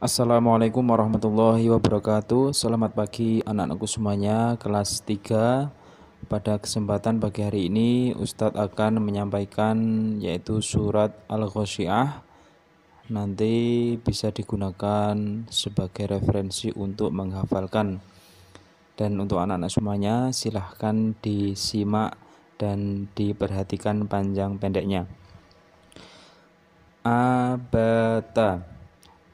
Assalamualaikum warahmatullahi wabarakatuh Selamat pagi anak-anakku semuanya kelas 3 Pada kesempatan pagi hari ini Ustadz akan menyampaikan yaitu surat al ghoshiyah Nanti bisa digunakan sebagai referensi untuk menghafalkan Dan untuk anak-anak semuanya silahkan disimak dan diperhatikan panjang pendeknya Abata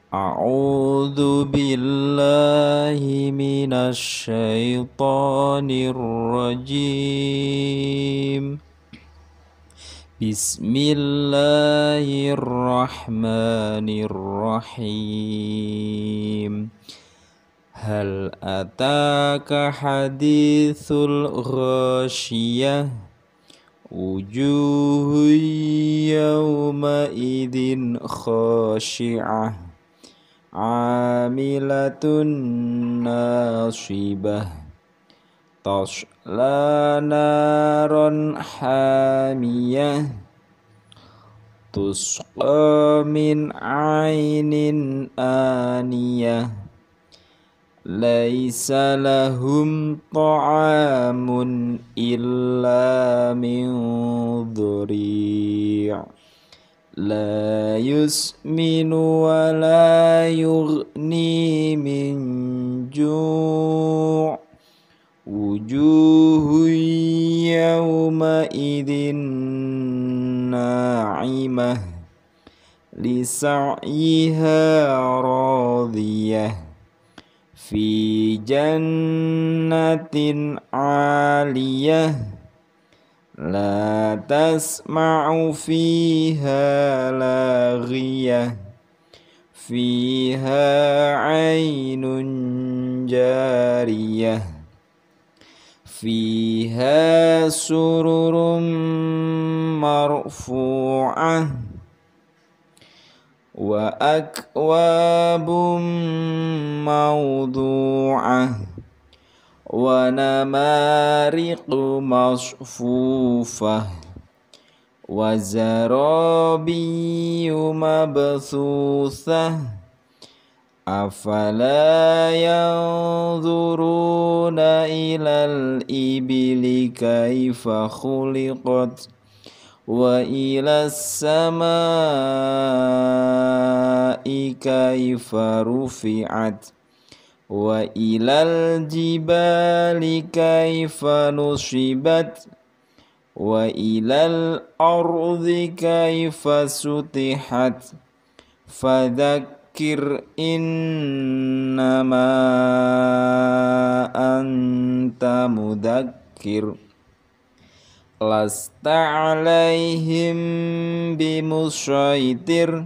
أعوذ بالله من الشيطان الرجيم بسم الله الرحمن الرحيم هل أتاك حديث الغاشية وجوه يومئذ خاشعة عاملة ناصبة تصلى نارا حامية تسقى من عين آنية ليس لهم طعام إلا من ضريع لا يسمن ولا يغني من جوع وجوه يومئذ ناعمة لسعيها راضية في جنة عاليه لا تسمع فيها لاغية فيها عين جارية فيها سرر مرفوعة وأكواب موضوعة ونمارق مصفوفة وزرابي مبثوثة أفلا ينظرون إلى الإبل كيف خلقت وإلى السماء كيف رفعت وإلى الجبال كيف نصبت وإلى الأرض كيف سطحت فذكر إنما أنت مذكر لست عليهم بمسيطر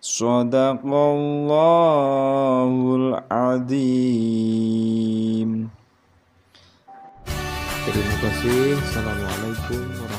Sadaqallahul Azim. Terima kasih. Assalamualaikum